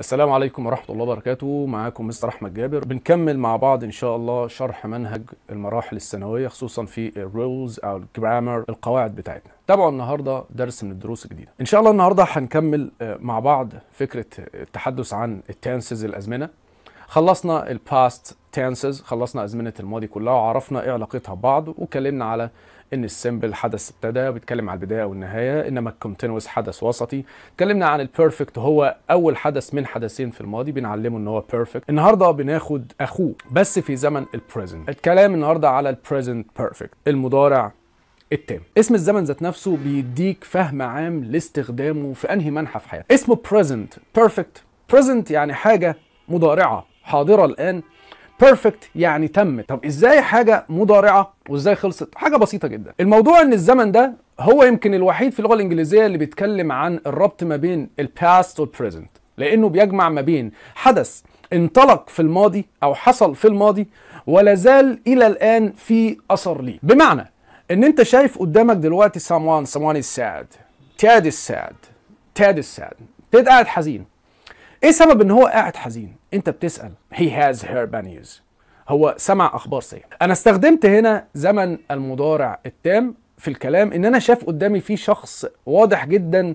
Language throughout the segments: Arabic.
السلام عليكم ورحمة الله وبركاته معاكم مستر أحمد جابر بنكمل مع بعض إن شاء الله شرح منهج المراحل الثانوية خصوصا في الرولز أو الجرامر القواعد بتاعتنا تابعوا النهاردة درس من الدروس الجديدة إن شاء الله النهاردة هنكمل آه، مع بعض فكرة آه، التحدث عن التانسز الأزمنة خلصنا الباست تانسز خلصنا أزمنة الماضي كلها وعرفنا إيه علاقتها ببعض وكلمنا على ان السيمبل حدث ابتدى بيتكلم على البدايه والنهايه انما الكونتينوس حدث وسطي اتكلمنا عن البيرفكت هو اول حدث من حدثين في الماضي بنعلمه ان هو بيرفكت النهارده بناخد اخوه بس في زمن البريزنت الكلام النهارده على البريزنت بيرفكت المضارع التام اسم الزمن ذات نفسه بيديك فهم عام لاستخدامه في انهي منحى في حياتك اسمه بريزنت بيرفكت بريزنت يعني حاجه مضارعه حاضره الان بيرفكت يعني تمت طب ازاي حاجه مضارعه وازاي خلصت حاجه بسيطه جدا الموضوع ان الزمن ده هو يمكن الوحيد في اللغه الانجليزيه اللي بيتكلم عن الربط ما بين الباست والبريزنت لانه بيجمع ما بين حدث انطلق في الماضي او حصل في الماضي ولا زال الى الان في اثر ليه بمعنى ان انت شايف قدامك دلوقتي someone someone الساد تاد الساد تاد الساد sad تاد قاعد حزين ايه سبب ان هو قاعد حزين انت بتسال هي هاز هير بانيوز هو سمع اخبار سيئه انا استخدمت هنا زمن المضارع التام في الكلام ان انا شاف قدامي في شخص واضح جدا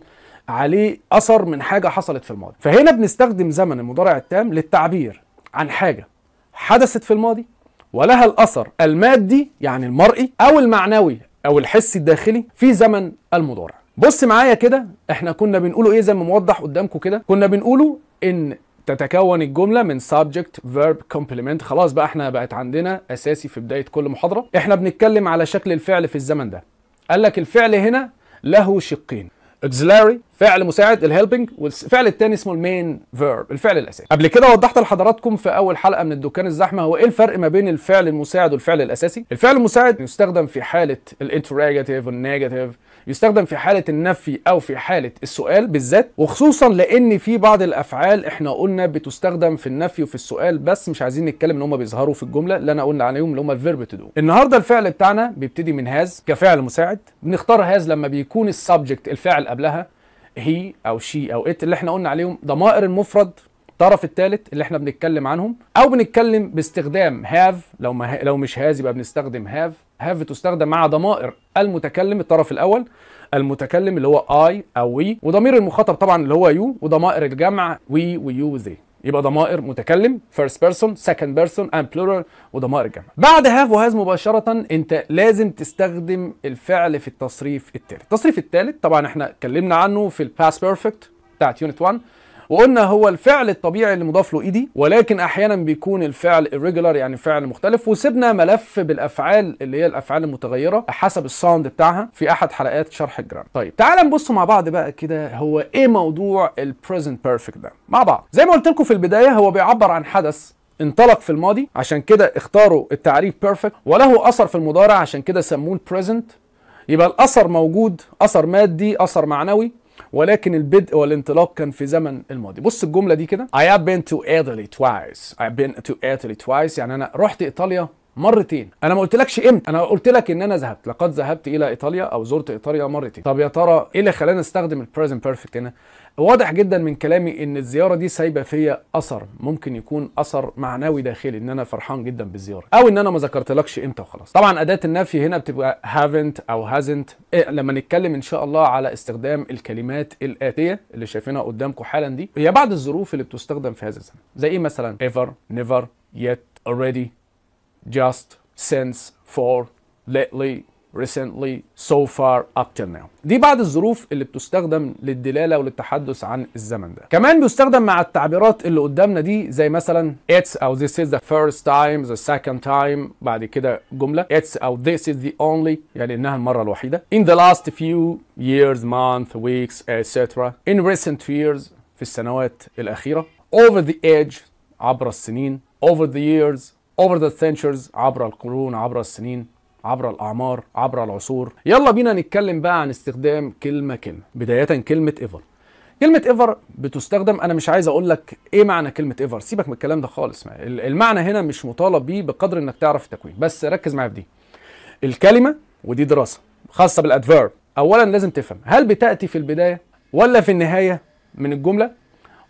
عليه اثر من حاجه حصلت في الماضي فهنا بنستخدم زمن المضارع التام للتعبير عن حاجه حدثت في الماضي ولها الاثر المادي يعني المرئي او المعنوي او الحسي الداخلي في زمن المضارع بص معايا كده احنا كنا بنقوله ايه زي ما موضح قدامكم كده كنا بنقوله ان تتكون الجملة من subject verb complement خلاص بقى احنا بقت عندنا أساسي في بداية كل محاضرة احنا بنتكلم على شكل الفعل في الزمن ده قال لك الفعل هنا له شقين auxiliary فعل مساعد الهيلبنج والفعل الثاني اسمه المين فيرب الفعل الاساسي قبل كده وضحت لحضراتكم في اول حلقه من الدكان الزحمه هو ايه الفرق ما بين الفعل المساعد والفعل الاساسي الفعل المساعد يستخدم في حاله الانتراجاتيف والنيجاتيف يستخدم في حاله النفي او في حاله السؤال بالذات وخصوصا لان في بعض الافعال احنا قلنا بتستخدم في النفي وفي السؤال بس مش عايزين نتكلم ان هم بيظهروا في الجمله اللي انا قلنا عليهم اللي هم الفيرب تو دو النهارده الفعل بتاعنا بيبتدي من هاز كفعل مساعد بنختار هاز لما بيكون السبجكت الفعل قبلها هي او شي او ات اللي احنا قلنا عليهم ضمائر المفرد الطرف الثالث اللي احنا بنتكلم عنهم او بنتكلم باستخدام هاف لو ما لو مش هاز يبقى بنستخدم هاف هاف تستخدم مع ضمائر المتكلم الطرف الاول المتكلم اللي هو اي او وي وضمير المخاطب طبعا اللي هو يو وضمائر الجمع وي ويو وذي يبقى ضمائر متكلم first person second person and plural وضمائر الجمع بعد هاف وهاز مباشرة انت لازم تستخدم الفعل في التصريف الثالث التصريف الثالث طبعا احنا اتكلمنا عنه في الباست بيرفكت بتاعت يونت 1 وقلنا هو الفعل الطبيعي اللي مضاف له ايدي e ولكن احيانا بيكون الفعل irregular يعني فعل مختلف وسيبنا ملف بالافعال اللي هي الافعال المتغيره حسب الساوند بتاعها في احد حلقات شرح الجرام طيب تعال نبص مع بعض بقى كده هو ايه موضوع البريزنت بيرفكت ده مع بعض زي ما قلت لكم في البدايه هو بيعبر عن حدث انطلق في الماضي عشان كده اختاروا التعريف بيرفكت وله اثر في المضارع عشان كده سموه البريزنت يبقى الاثر موجود اثر مادي اثر معنوي ولكن البدء والانطلاق كان في زمن الماضي بص الجمله دي كده I have been to Italy twice I have been to Italy twice يعني انا رحت ايطاليا مرتين انا ما قلتلكش امتى انا قلت لك ان انا ذهبت لقد ذهبت الى ايطاليا او زرت ايطاليا مرتين طب يا ترى ايه اللي خلاني استخدم البريزنت بيرفكت هنا واضح جدا من كلامي ان الزياره دي سايبه فيا اثر ممكن يكون اثر معنوي داخلي ان انا فرحان جدا بالزياره او ان انا ما ذكرتلكش امتى وخلاص طبعا اداه النفي هنا بتبقى هافنت او هازنت إيه لما نتكلم ان شاء الله على استخدام الكلمات الاتيه اللي شايفينها قدامكم حالا دي هي بعض الظروف اللي بتستخدم في هذا الزمن زي ايه مثلا ever never yet already just since for lately recently so far up till now دي بعض الظروف اللي بتستخدم للدلاله وللتحدث عن الزمن ده كمان بيستخدم مع التعبيرات اللي قدامنا دي زي مثلا it's او this is the first time the second time بعد كده جمله it's او this is the only يعني انها المره الوحيده in the last few years month weeks etc in recent years في السنوات الاخيره over the age عبر السنين over the years over the centuries عبر القرون عبر السنين عبر الاعمار عبر العصور يلا بينا نتكلم بقى عن استخدام كلمه كلمه بدايه كلمه ايفر كلمة ايفر بتستخدم انا مش عايز اقول لك ايه معنى كلمة ايفر سيبك من الكلام ده خالص المعنى هنا مش مطالب بيه بقدر انك تعرف التكوين بس ركز معايا في دي الكلمة ودي دراسة خاصة بالادفيرب اولا لازم تفهم هل بتأتي في البداية ولا في النهاية من الجملة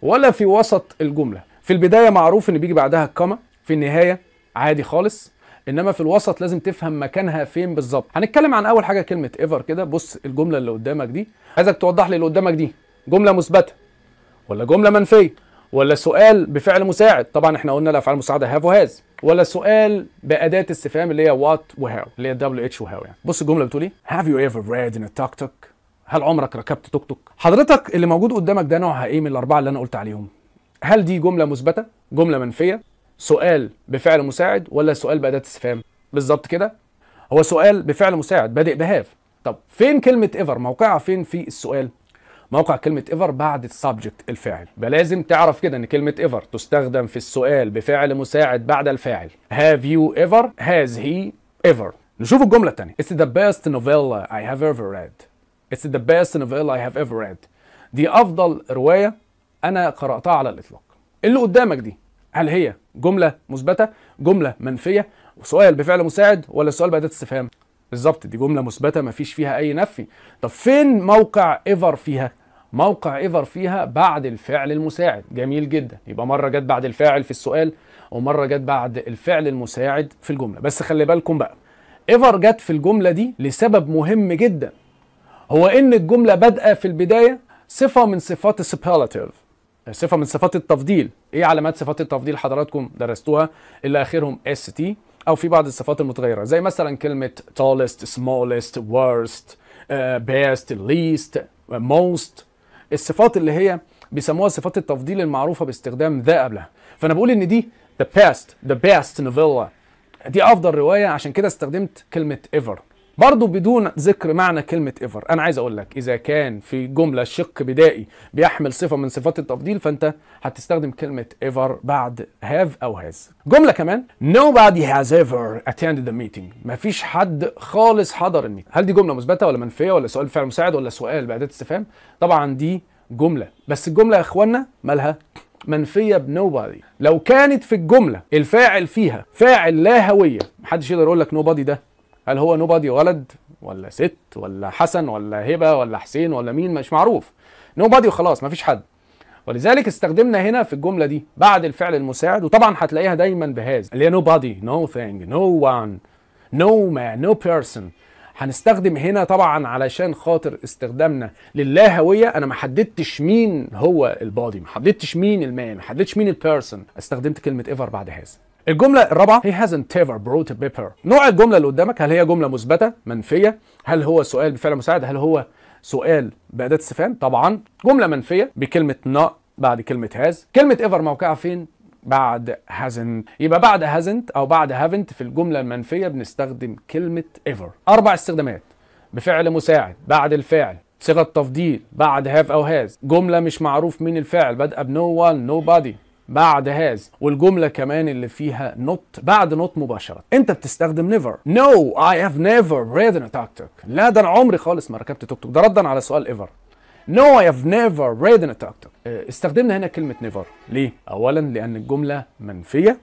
ولا في وسط الجملة في البداية معروف ان بيجي بعدها الكما في النهاية عادي خالص انما في الوسط لازم تفهم مكانها فين بالظبط هنتكلم عن اول حاجه كلمه ايفر كده بص الجمله اللي قدامك دي عايزك توضح لي اللي قدامك دي جمله مثبته ولا جمله منفيه ولا سؤال بفعل مساعد طبعا احنا قلنا الافعال المساعده هاف وهاز ولا سؤال باداه استفهام اللي هي وات وهاو اللي هي دبليو اتش وهاو يعني بص الجمله بتقول ايه هاف يو ايفر ريد ان توك توك هل عمرك ركبت توك توك حضرتك اللي موجود قدامك ده نوعها ايه من الاربعه اللي انا قلت عليهم هل دي جمله مثبته جمله منفيه سؤال بفعل مساعد ولا سؤال بأداة استفهام بالظبط كده هو سؤال بفعل مساعد بادئ بهاف طب فين كلمة ايفر موقعها فين في السؤال موقع كلمة ايفر بعد السبجكت الفاعل لازم تعرف كده ان كلمة ايفر تستخدم في السؤال بفعل مساعد بعد الفاعل have you ever has he ever نشوف الجملة الثانية It's the best novella I have ever read It's the best novella I have ever read دي أفضل رواية أنا قرأتها على الإطلاق اللي قدامك دي هل هي جمله مثبته جمله منفيه سؤال بفعل مساعد ولا سؤال باداه استفهام بالظبط دي جمله مثبته مفيش فيها اي نفي طب فين موقع ايفر فيها موقع ايفر فيها بعد الفعل المساعد جميل جدا يبقى مره جت بعد الفاعل في السؤال ومره جت بعد الفعل المساعد في الجمله بس خلي بالكم بقى ايفر جت في الجمله دي لسبب مهم جدا هو ان الجمله بادئه في البدايه صفه من صفات السبيلاتيف صفه من صفات التفضيل ايه علامات صفات التفضيل حضراتكم درستوها اللي اخرهم اس تي او في بعض الصفات المتغيره زي مثلا كلمه tallest smallest worst آه، best least آه، most الصفات اللي هي بيسموها صفات التفضيل المعروفه باستخدام ذا قبلها فانا بقول ان دي the best the best novella دي افضل روايه عشان كده استخدمت كلمه ever برضو بدون ذكر معنى كلمة ايفر انا عايز اقول لك اذا كان في جملة شق بدائي بيحمل صفة من صفات التفضيل فانت هتستخدم كلمة ايفر بعد هاف او هاز جملة كمان nobody has ever attended the meeting مفيش حد خالص حضر الميتنج هل دي جملة مثبتة ولا منفية ولا سؤال فعل مساعد ولا سؤال بأداة استفهام طبعا دي جملة بس الجملة يا اخوانا مالها منفيه بنوبادي لو كانت في الجمله الفاعل فيها فاعل لا هويه محدش يقدر يقول لك نوبادي ده هل هو نوبادي ولد ولا ست ولا حسن ولا هبه ولا حسين ولا مين مش معروف نوبادي وخلاص مفيش حد ولذلك استخدمنا هنا في الجمله دي بعد الفعل المساعد وطبعا هتلاقيها دايما بهاز اللي هي nobody no thing no one no man no person هنستخدم هنا طبعا علشان خاطر استخدامنا للاهويه انا ما حددتش مين هو البادي ما حددتش مين المان ما حددتش مين البيرسون استخدمت كلمه ايفر بعد هذا الجمله الرابعه he hasn't ever brought a paper نوع الجمله اللي قدامك هل هي جمله مثبته منفيه هل هو سؤال بفعل مساعد هل هو سؤال باداه استفهام طبعا جمله منفيه بكلمه not بعد كلمه هاز كلمه ايفر موقعها فين بعد هازنت يبقى بعد هازنت او بعد هافنت في الجمله المنفيه بنستخدم كلمه ايفر اربع استخدامات بفعل مساعد بعد الفاعل صيغه تفضيل بعد هاف او هاز جمله مش معروف مين الفاعل بادئه بنو ون نو بادي بعد هاز والجمله كمان اللي فيها نوت بعد نوت مباشره انت بتستخدم نيفر نو اي هاف نيفر ريدن توك توك لا ده انا عمري خالص ما ركبت توك توك ده ردا على سؤال ايفر نو اي هاف نيفر ريدن توك توك استخدمنا هنا كلمه نيفر ليه اولا لان الجمله منفيه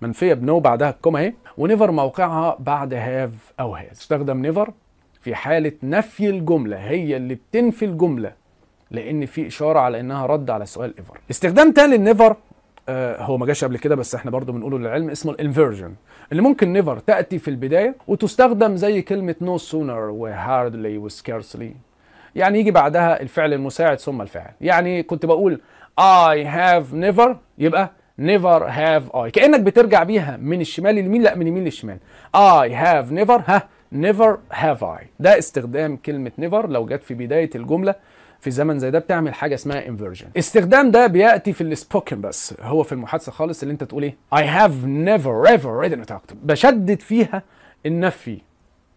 منفيه بنو بعدها الكوما اهي ونيفر موقعها بعد هاف او هاز استخدم نيفر في حاله نفي الجمله هي اللي بتنفي الجمله لان في اشاره على انها رد على سؤال ايفر استخدام تاني النيفر آه، هو ما جاش قبل كده بس احنا برضو بنقوله للعلم اسمه الانفيرجن اللي ممكن نيفر تاتي في البدايه وتستخدم زي كلمه نو سونر وهاردلي وسكارسلي يعني يجي بعدها الفعل المساعد ثم الفعل يعني كنت بقول اي هاف نيفر يبقى نيفر هاف اي كأنك بترجع بيها من الشمال لليمين لا من اليمين للشمال اي هاف نيفر ها نيفر هاف اي ده استخدام كلمة نيفر لو جت في بداية الجملة في زمن زي ده بتعمل حاجه اسمها انفيرجن استخدام ده بياتي في السبوكن بس هو في المحادثه خالص اللي انت تقول ايه اي هاف نيفر ايفر ريد ان بشدد فيها النفي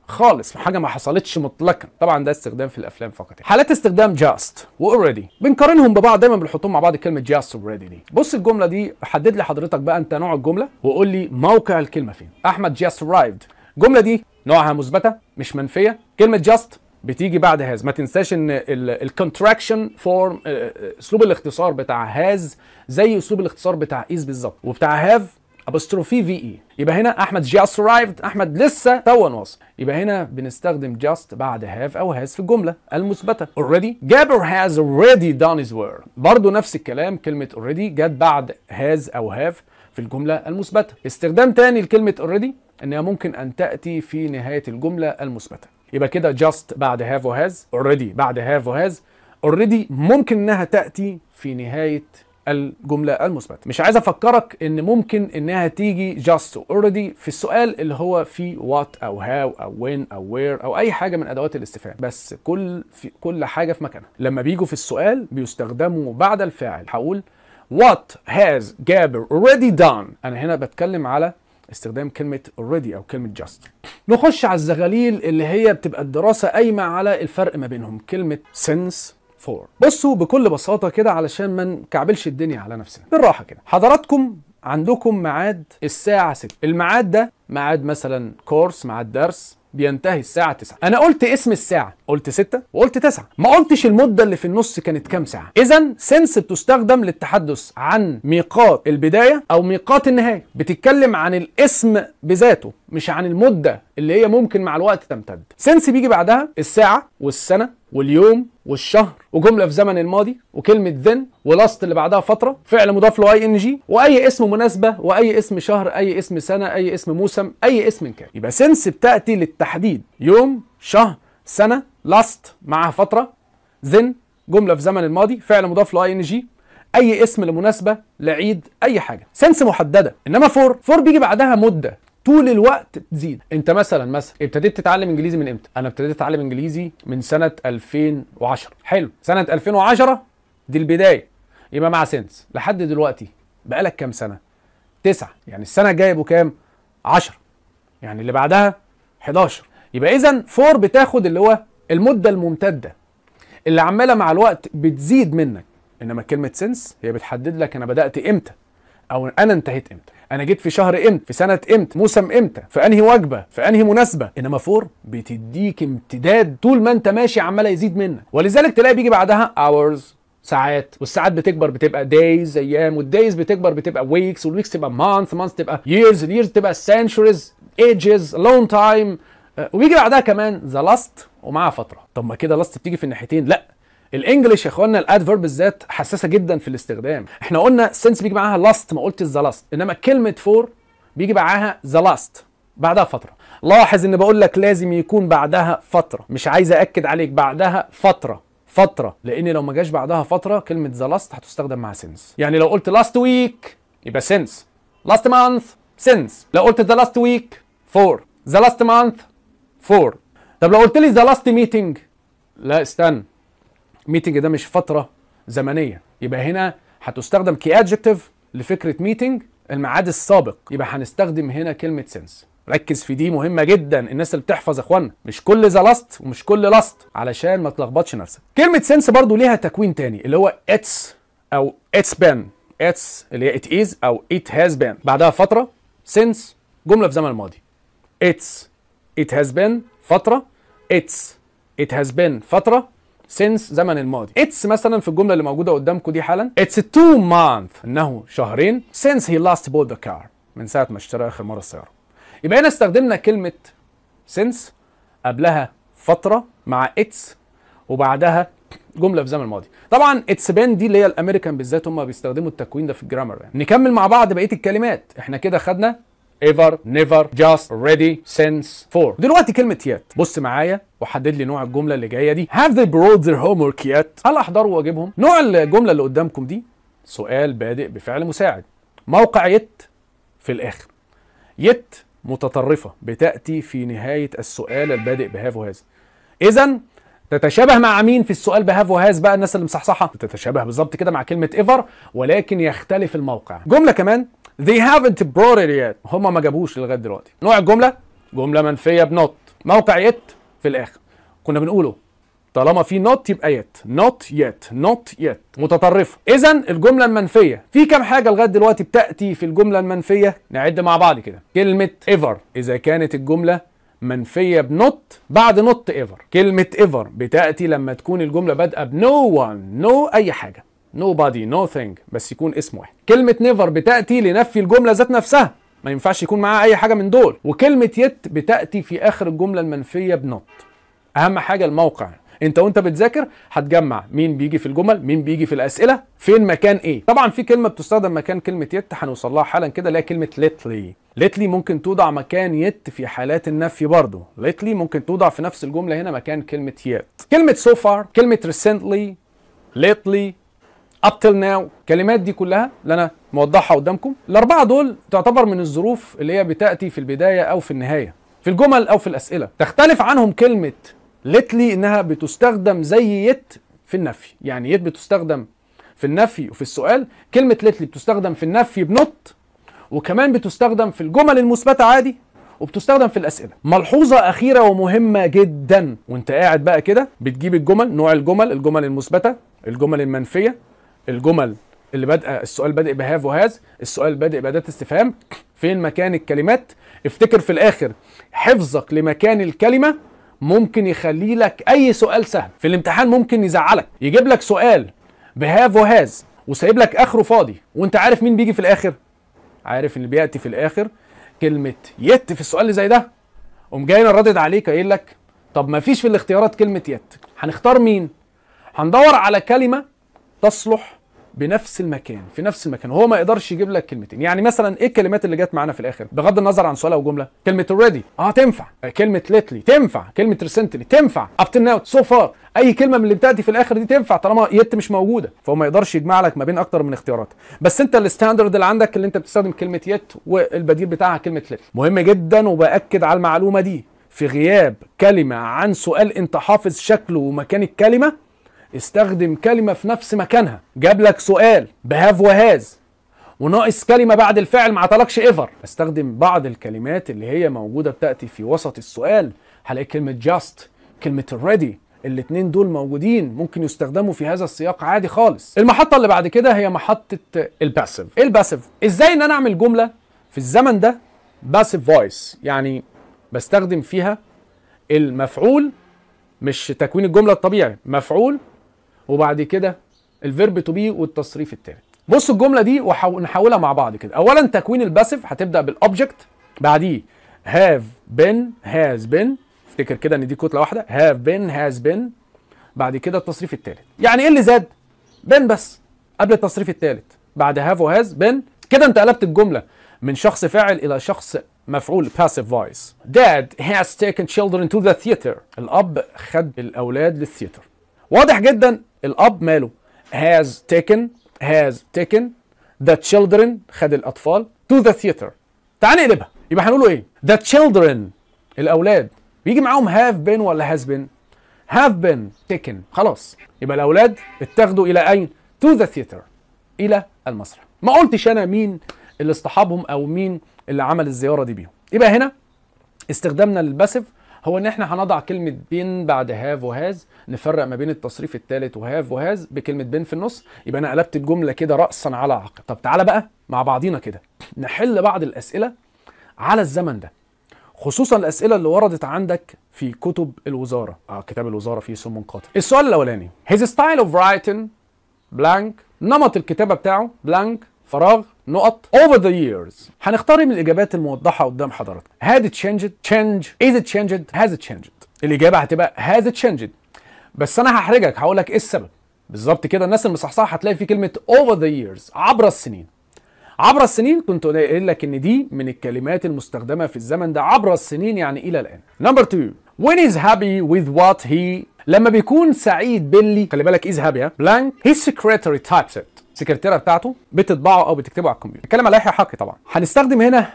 خالص حاجه ما حصلتش مطلقا طبعا ده استخدام في الافلام فقط يعني. حالات استخدام جاست واوريدي بنقارنهم ببعض دايما بنحطهم مع بعض كلمه جاست اوريدي دي بص الجمله دي حدد لي حضرتك بقى انت نوع الجمله وقول لي موقع الكلمه فين احمد جاست arrived الجمله دي نوعها مثبته مش منفيه كلمه جاست بتيجي بعد هاز ما تنساش ان الكونتراكشن فورم آه، آه، اسلوب الاختصار بتاع هاز زي اسلوب الاختصار بتاع ايز بالظبط وبتاع هاف ابوستروفي في اي يبقى هنا احمد جاست arrived احمد لسه توا واصل يبقى هنا بنستخدم جاست بعد هاف او هاز في الجمله المثبته اوريدي جابر هاز اوريدي دون هيز ورك برضه نفس الكلام كلمه اوريدي جت بعد هاز او هاف في الجمله المثبته استخدام تاني لكلمه اوريدي انها ممكن ان تاتي في نهايه الجمله المثبته يبقى كده just بعد have وهاز already بعد have وهاز already ممكن انها تاتي في نهايه الجملة المثبتة مش عايز أفكرك إن ممكن إنها تيجي just already في السؤال اللي هو فيه what أو how أو when أو where أو أي حاجة من أدوات الاستفهام بس كل في كل حاجة في مكانها لما بيجوا في السؤال بيستخدموا بعد الفاعل هقول what has جابر already done أنا هنا بتكلم على استخدام كلمه اوريدي او كلمه جاست نخش على الزغاليل اللي هي بتبقى الدراسه قايمه على الفرق ما بينهم كلمه سنس فور بصوا بكل بساطه كده علشان ما نكعبلش الدنيا على نفسنا بالراحه كده حضراتكم عندكم ميعاد الساعه 6 الميعاد ده ميعاد مثلا كورس ميعاد درس بينتهي الساعة 9 أنا قلت اسم الساعة قلت 6 وقلت 9 ما قلتش المدة اللي في النص كانت كام ساعة إذا سنس بتستخدم للتحدث عن ميقات البداية أو ميقات النهاية بتتكلم عن الاسم بذاته مش عن المدة اللي هي ممكن مع الوقت تمتد سنس بيجي بعدها الساعه والسنه واليوم والشهر وجمله في زمن الماضي وكلمه ذن ولاست اللي بعدها فتره فعل مضاف له اي ان جي واي اسم مناسبه واي اسم شهر اي اسم سنه اي اسم موسم اي اسم كان يبقى سنس بتاتي للتحديد يوم شهر سنه لاست معها فتره ذن جمله في زمن الماضي فعل مضاف له اي ان جي اي اسم لمناسبه لعيد اي حاجه سنس محدده انما فور فور بيجي بعدها مده طول الوقت بتزيد انت مثلا مثلا ابتديت تتعلم انجليزي من امتى انا ابتديت اتعلم انجليزي من سنه 2010 حلو سنه 2010 دي البدايه يبقى مع سنس لحد دلوقتي بقالك كام سنه تسعة يعني السنه الجايه بكام 10 يعني اللي بعدها 11 يبقى اذا فور بتاخد اللي هو المده الممتده اللي عماله مع الوقت بتزيد منك انما كلمه سنس هي بتحدد لك انا بدات امتى او انا انتهيت امتى انا جيت في شهر امتى في سنه امتى موسم امتى في انهي وجبه في انهي مناسبه انما فور بتديك امتداد طول ما انت ماشي عماله يزيد منك ولذلك تلاقي بيجي بعدها hours ساعات والساعات بتكبر بتبقى دايز ايام والدايز بتكبر بتبقى ويكس والويكس تبقى مانث مانث تبقى ييرز الييرز تبقى سنشوريز ايجز لونج تايم وبيجي بعدها كمان ذا لاست ومعاها فتره طب ما كده لاست بتيجي في الناحيتين لا الانجليش يا اخوانا الادفيرب بالذات حساسه جدا في الاستخدام احنا قلنا سنس بيجي معاها لاست ما قلتش ذا لاست انما كلمه فور بيجي معاها ذا لاست بعدها فتره لاحظ ان بقول لك لازم يكون بعدها فتره مش عايز اكد عليك بعدها فتره فتره لان لو ما جاش بعدها فتره كلمه ذا لاست هتستخدم مع سنس يعني لو قلت لاست ويك يبقى سنس لاست مانث سنس لو قلت ذا لاست ويك فور ذا لاست مانث فور طب لو قلت لي ذا لاست ميتنج لا استنى ميتنج ده مش فتره زمنيه يبقى هنا هتستخدم كي ادجكتيف لفكره ميتنج الميعاد السابق يبقى هنستخدم هنا كلمه سنس ركز في دي مهمة جدا الناس اللي بتحفظ يا اخوانا مش كل ذا لاست ومش كل لاست علشان ما تلخبطش نفسك كلمة سنس برضو ليها تكوين تاني اللي هو اتس او اتس بان اتس اللي هي ات از او ات هاز بان بعدها فترة سنس جملة في زمن الماضي اتس ات هاز بان فترة اتس ات هاز بان فترة سينس زمن الماضي اتس مثلا في الجمله اللي موجوده قدامكم دي حالا اتس تو مانث انه شهرين سينس هي لاست بول ذا كار من ساعه ما اشترى اخر مره السياره يبقى هنا استخدمنا كلمه سينس قبلها فتره مع اتس وبعدها جمله في زمن الماضي طبعا اتس بين دي اللي هي الامريكان بالذات هم بيستخدموا التكوين ده في الجرامر يعني. نكمل مع بعض بقيه الكلمات احنا كده خدنا ever never just ready since for دلوقتي كلمه يات بص معايا وحدد لي نوع الجمله اللي جايه دي have they brought their homework yet هل احضروا واجبهم نوع الجمله اللي قدامكم دي سؤال بادئ بفعل مساعد موقع يت في الاخر يت متطرفه بتاتي في نهايه السؤال البادئ بهاف وهاز اذا تتشابه مع مين في السؤال بهاف وهاز بقى الناس اللي مصحصحه تتشابه بالظبط كده مع كلمه ايفر ولكن يختلف الموقع جمله كمان they haven't brought it yet هم ما جابوش لغايه دلوقتي نوع الجمله جمله منفيه بنوت موقع يت في الاخر كنا بنقوله طالما في نوت يبقى يت نوت يت نوت يت متطرفه اذا الجمله المنفيه في كام حاجه لغايه دلوقتي بتاتي في الجمله المنفيه نعد مع بعض كده كلمه ايفر اذا كانت الجمله منفيه بنوت بعد نوت ايفر كلمه ايفر بتاتي لما تكون الجمله بادئه بنو وان نو اي حاجه نو بادي نو ثينج بس يكون اسم واحد كلمه نيفر بتاتي لنفي الجمله ذات نفسها ما ينفعش يكون معاها اي حاجه من دول وكلمه يت بتاتي في اخر الجمله المنفيه بنط اهم حاجه الموقع انت وانت بتذاكر هتجمع مين بيجي في الجمل مين بيجي في الاسئله فين مكان ايه طبعا في كلمه بتستخدم مكان كلمه يت هنوصل لها حالا كده اللي هي كلمه ليتلي ليتلي ممكن توضع مكان يت في حالات النفي برضه ليتلي ممكن توضع في نفس الجمله هنا مكان كلمه يت كلمه سو so فار كلمه ريسنتلي ليتلي اب till ناو الكلمات دي كلها اللي انا موضحها قدامكم الاربعه دول تعتبر من الظروف اللي هي بتاتي في البدايه او في النهايه في الجمل او في الاسئله تختلف عنهم كلمه ليتلي انها بتستخدم زي يت في النفي يعني يت بتستخدم في النفي وفي السؤال كلمه ليتلي بتستخدم في النفي بنط وكمان بتستخدم في الجمل المثبته عادي وبتستخدم في الاسئله ملحوظه اخيره ومهمه جدا وانت قاعد بقى كده بتجيب الجمل نوع الجمل الجمل المثبته الجمل المنفيه الجمل اللي بادئه السؤال بادئ بهاف وهاز السؤال بادئ باداه استفهام فين مكان الكلمات افتكر في الاخر حفظك لمكان الكلمه ممكن يخلي لك اي سؤال سهل في الامتحان ممكن يزعلك يجيب لك سؤال بهاف وهاز وسايب لك اخره فاضي وانت عارف مين بيجي في الاخر عارف اللي بياتي في الاخر كلمه يت في السؤال اللي زي ده قوم جاي ردد عليك قايل لك طب ما فيش في الاختيارات كلمه يت هنختار مين هندور على كلمه تصلح بنفس المكان في نفس المكان هو ما يقدرش يجيب لك كلمتين يعني مثلا ايه الكلمات اللي جت معانا في الاخر بغض النظر عن سؤال او جمله كلمه اوريدي اه تنفع كلمه ليتلي تنفع كلمه ريسنتلي تنفع اب تل ناو سو فار اي كلمه من اللي بتاتي في الاخر دي تنفع طالما يت مش موجوده فهو ما يقدرش يجمع لك ما بين اكتر من اختيارات بس انت الستاندرد اللي عندك اللي انت بتستخدم كلمه يت والبديل بتاعها كلمه ليت مهم جدا وباكد على المعلومه دي في غياب كلمه عن سؤال انت حافظ شكله ومكان الكلمه استخدم كلمة في نفس مكانها جاب لك سؤال بهاف وهاز وناقص كلمة بعد الفعل ما عطلكش ايفر استخدم بعض الكلمات اللي هي موجودة بتأتي في وسط السؤال هلاقي كلمة جاست كلمة ready الاتنين دول موجودين ممكن يستخدموا في هذا السياق عادي خالص المحطة اللي بعد كده هي محطة الباسيف ايه الباسيف ازاي ان انا اعمل جملة في الزمن ده باسيف فويس يعني بستخدم فيها المفعول مش تكوين الجملة الطبيعي مفعول وبعد كده الفيرب تو بي والتصريف الثالث بص الجمله دي ونحاولها مع بعض كده اولا تكوين الباسيف هتبدا بالاوبجكت بعديه هاف بين هاز بين افتكر كده ان دي كتله واحده هاف بين هاز بين بعد كده التصريف الثالث يعني ايه اللي زاد بين بس قبل التصريف الثالث بعد هاف وهاز بين كده انت قلبت الجمله من شخص فاعل الى شخص مفعول passive voice dad has taken children to the theater الاب خد الاولاد للثياتر واضح جدا الاب ماله has taken has taken the children خد الاطفال to the theater تعال نقلبها يبقى هنقوله ايه the children الاولاد بيجي معاهم have been ولا has been have been taken خلاص يبقى الاولاد اتاخدوا الى اين to the theater الى المسرح ما قلتش انا مين اللي اصطحبهم او مين اللي عمل الزياره دي بيهم يبقى هنا استخدامنا للباسف هو ان احنا هنضع كلمه بين بعد هاف وهاز نفرق ما بين التصريف الثالث وهاف وهاز بكلمه بين في النص يبقى انا قلبت الجمله كده راسا على عقب طب تعالى بقى مع بعضينا كده نحل بعض الاسئله على الزمن ده خصوصا الاسئله اللي وردت عندك في كتب الوزاره اه كتاب الوزاره فيه سم قاتل السؤال الاولاني his style of writing blank نمط الكتابه بتاعه blank فراغ نقط over the years هنختار من الاجابات الموضحه قدام حضراتكم had it changed change is it changed has it changed الاجابه هتبقى has it changed بس انا هحرجك هقول لك ايه السبب بالظبط كده الناس المصحصحه هتلاقي في كلمه over the years عبر السنين عبر السنين كنت قايل لك ان دي من الكلمات المستخدمه في الزمن ده عبر السنين يعني الى الان نمبر 2 when is happy with what he لما بيكون سعيد باللي خلي بالك is happy بلانك his secretary types it السكرتيره بتاعته بتطبعه او بتكتبه على الكمبيوتر بتكلم على لائحه حقي طبعا هنستخدم هنا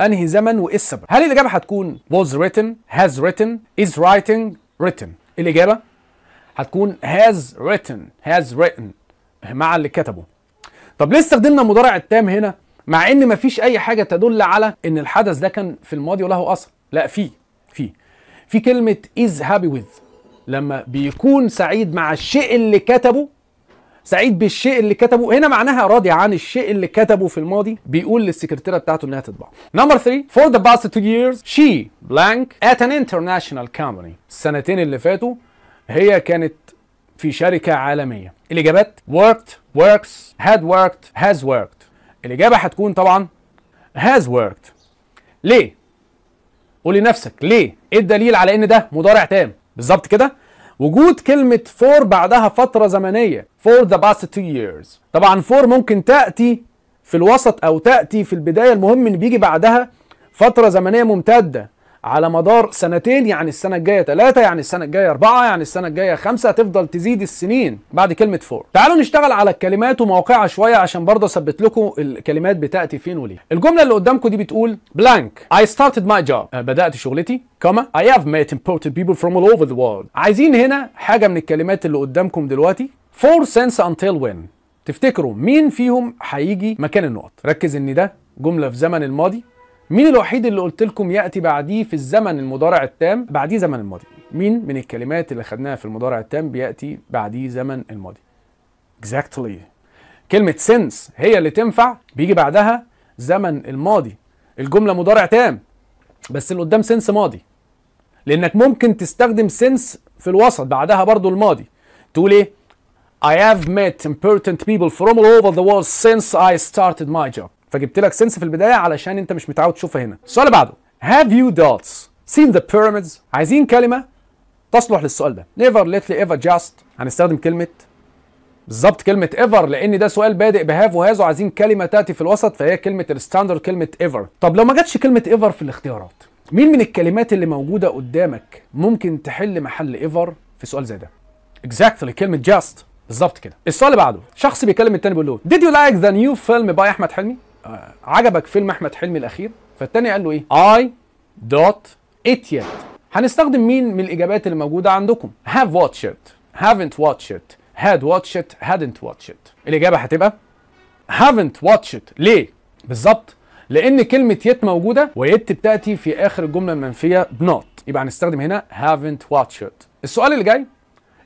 انهي زمن وايه السبب هل الاجابه هتكون was written has written is writing written الاجابه هتكون has written has written مع اللي كتبه طب ليه استخدمنا المضارع التام هنا مع ان مفيش اي حاجه تدل على ان الحدث ده كان في الماضي وله اثر لا في في في كلمه is happy with لما بيكون سعيد مع الشيء اللي كتبه سعيد بالشيء اللي كتبه هنا معناها راضي عن الشيء اللي كتبه في الماضي بيقول للسكرتيره بتاعته انها تطبعه نمبر 3 for the past two years she blank at an international company السنتين اللي فاتوا هي كانت في شركه عالميه الاجابات worked works had worked has worked الاجابه هتكون طبعا has worked ليه قولي لنفسك ليه ايه الدليل على ان ده مضارع تام بالظبط كده وجود كلمة فور بعدها فترة زمنية for the past two years طبعا فور ممكن تأتي في الوسط أو تأتي في البداية المهم إن بيجي بعدها فترة زمنية ممتدة على مدار سنتين يعني السنه الجايه ثلاثه يعني السنه الجايه اربعه يعني السنه الجايه خمسه هتفضل تزيد السنين بعد كلمه فور تعالوا نشتغل على الكلمات وموقعها شويه عشان برضه اثبت لكم الكلمات بتاتي فين وليه الجمله اللي قدامكم دي بتقول بلانك I started my job آه، بدات شغلتي كما I have met important people from all over the world عايزين هنا حاجه من الكلمات اللي قدامكم دلوقتي فور cents until when تفتكروا مين فيهم هيجي مكان النقط ركز ان ده جمله في زمن الماضي مين الوحيد اللي قلت لكم ياتي بعديه في الزمن المضارع التام بعديه زمن الماضي مين من الكلمات اللي خدناها في المضارع التام بياتي بعديه زمن الماضي exactly كلمه since هي اللي تنفع بيجي بعدها زمن الماضي الجمله مضارع تام بس اللي قدام سنس ماضي لانك ممكن تستخدم سنس في الوسط بعدها برضو الماضي تقول ايه I have met important people from all over the world since I started my job فجبت لك سنس في البدايه علشان انت مش متعود تشوفها هنا السؤال اللي بعده have you dots seen the pyramids عايزين كلمه تصلح للسؤال ده never lately ever just هنستخدم كلمه بالظبط كلمة ايفر لأن ده سؤال بادئ بهاف وهاز وعايزين كلمة تأتي في الوسط فهي كلمة الستاندرد كلمة ايفر. طب لو ما جاتش كلمة ايفر في الاختيارات، مين من الكلمات اللي موجودة قدامك ممكن تحل محل ايفر في سؤال زي ده؟ exactly كلمة جاست بالظبط كده. السؤال اللي بعده، شخص بيكلم التاني بيقول له Did you like the new film by أحمد حلمي؟ آه، عجبك فيلم احمد حلمي الاخير فالتاني قال له ايه اي دوت اتيت هنستخدم مين من الاجابات اللي موجوده عندكم هاف واتش ات هافنت واتش ات هاد واتش ات هادنت واتش ات الاجابه هتبقى هافنت واتش ات ليه بالظبط لان كلمه يت موجوده ويت بتاتي في اخر الجمله المنفيه بنوت يبقى هنستخدم هنا هافنت واتش ات السؤال اللي جاي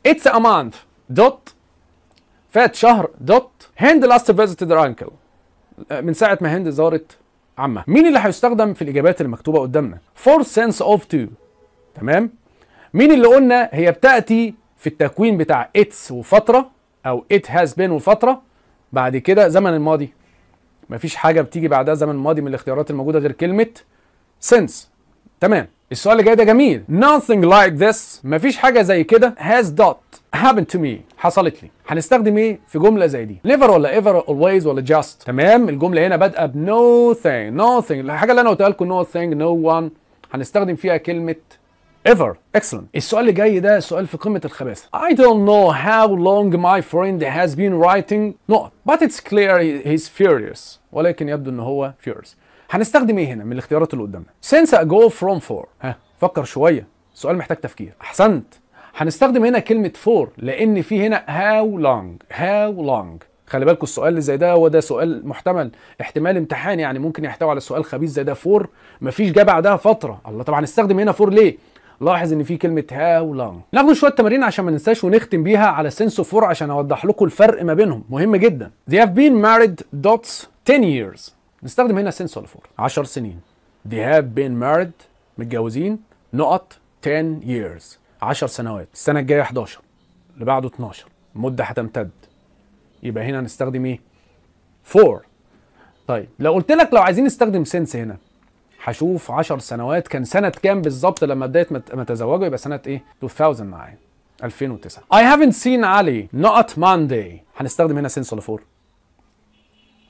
اتس ا مانث دوت فات شهر دوت هند لاست فيزيتد انكل من ساعه ما هند زارت عمها مين اللي هيستخدم في الاجابات المكتوبه قدامنا فور سنس اوف تو تمام مين اللي قلنا هي بتاتي في التكوين بتاع اتس وفتره او ات هاز بين وفتره بعد كده زمن الماضي مفيش حاجه بتيجي بعدها زمن الماضي من الاختيارات الموجوده غير كلمه سنس تمام السؤال اللي جاي ده جميل nothing like this مفيش حاجه زي كده has dot happened to me حصلت لي هنستخدم ايه في جمله زي دي never ولا ever always ولا just تمام الجمله هنا بادئه ب نو ثينج الحاجه اللي انا قلتها لكم ثينج no one هنستخدم فيها كلمه ever excellent السؤال اللي جاي ده سؤال في قمه الخباثه I don't know how long my friend has been writing no but it's clear he's furious ولكن يبدو ان هو furious هنستخدم ايه هنا من الاختيارات اللي قدامنا since I go from four ها فكر شويه سؤال محتاج تفكير احسنت هنستخدم هنا كلمه فور لان في هنا هاو لونج هاو لونج خلي بالكم السؤال اللي زي ده هو ده سؤال محتمل احتمال امتحان يعني ممكن يحتوي على سؤال خبيث زي ده فور مفيش جه بعدها فتره الله طبعا هنستخدم هنا فور ليه لاحظ ان في كلمه هاو لونج ناخد شويه تمارين عشان ما ننساش ونختم بيها على سنس فور عشان اوضح لكم الفرق ما بينهم مهم جدا they have been married dots 10 years نستخدم هنا سنس ولا فور 10 سنين they have been married متجوزين نقط 10 years 10 سنوات السنه الجايه 11 اللي بعده 12 المده هتمتد يبقى هنا هنستخدم ايه 4 طيب لو قلت لك لو عايزين نستخدم سنس هنا هشوف 10 سنوات كان سنه كام بالظبط لما بدات ما تزوجوا يبقى سنه ايه 2000 معايا 2009 I haven't seen علي not Monday هنستخدم هنا سنس ولا فور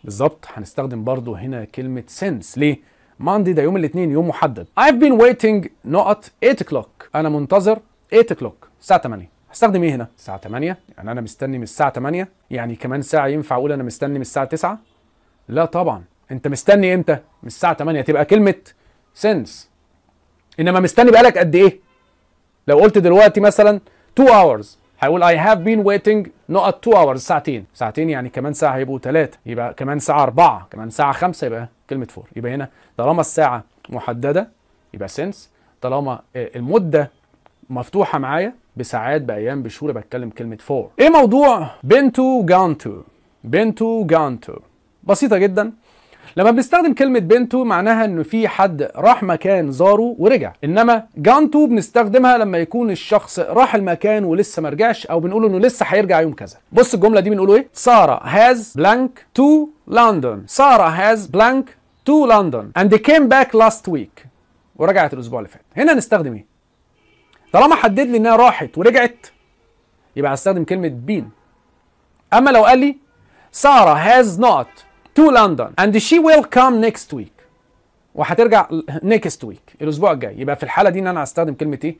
بالظبط هنستخدم برضو هنا كلمة سنس ليه؟ ماندي ده يوم الاثنين يوم محدد I've been waiting not 8 o'clock أنا منتظر 8 كلوك الساعه 8 هستخدم ايه هنا الساعه 8 يعني انا مستني من الساعه 8 يعني كمان ساعه ينفع اقول انا مستني من الساعه 9 لا طبعا انت مستني امتى من الساعه 8 تبقى كلمه سنس انما مستني بقالك قد ايه لو قلت دلوقتي مثلا 2 hours هيقول I have been waiting نقط 2 hours ساعتين ساعتين يعني كمان ساعة هيبقوا 3 يبقى كمان ساعة 4 كمان ساعة 5 يبقى كلمة 4 يبقى هنا طالما الساعة محددة يبقى سنس طالما آه، المدة مفتوحه معايا بساعات بايام بشهور بتكلم كلمه فور ايه موضوع بنتو جانتو بنتو جانتو بسيطه جدا لما بنستخدم كلمة بنتو معناها إن في حد راح مكان زاره ورجع، إنما جانتو بنستخدمها لما يكون الشخص راح المكان ولسه ما رجعش أو بنقول إنه لسه هيرجع يوم كذا. بص الجملة دي بنقول إيه؟ سارة هاز بلانك تو لندن. سارة هاز بلانك تو لندن and they came back last week ورجعت الأسبوع اللي فات. هنا نستخدم إيه؟ طالما حدد لي انها راحت ورجعت يبقى هستخدم كلمه بين اما لو قال لي ساره هاز نوت تو لندن اند شي ويل كام نيكست ويك وهترجع نيكست ويك الاسبوع الجاي يبقى في الحاله دي ان انا هستخدم كلمه ايه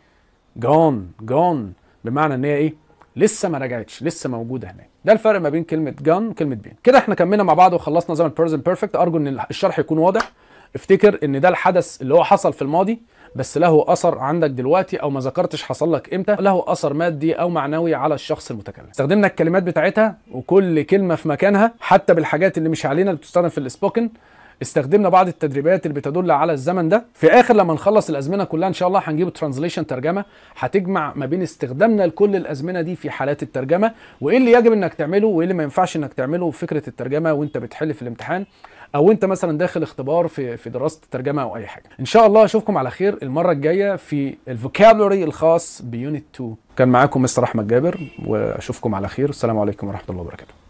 جون جون بمعنى ان هي ايه لسه ما رجعتش لسه موجوده هناك ده الفرق ما بين كلمه جون وكلمه بين كده احنا كملنا مع بعض وخلصنا زمن بيرسون بيرفكت ارجو ان الشرح يكون واضح افتكر ان ده الحدث اللي هو حصل في الماضي بس له اثر عندك دلوقتي او ما ذكرتش حصل لك امتى له اثر مادي او معنوي على الشخص المتكلم استخدمنا الكلمات بتاعتها وكل كلمه في مكانها حتى بالحاجات اللي مش علينا اللي بتستخدم في السبوكن استخدمنا بعض التدريبات اللي بتدل على الزمن ده في اخر لما نخلص الازمنه كلها ان شاء الله هنجيب ترانزليشن ترجمه هتجمع ما بين استخدامنا لكل الازمنه دي في حالات الترجمه وايه اللي يجب انك تعمله وايه اللي ما ينفعش انك تعمله في فكره الترجمه وانت بتحل في الامتحان او انت مثلا داخل اختبار في في دراسه ترجمه او اي حاجه ان شاء الله اشوفكم على خير المره الجايه في الفوكابلوري الخاص بيونت 2 كان معاكم مستر احمد جابر واشوفكم على خير السلام عليكم ورحمه الله وبركاته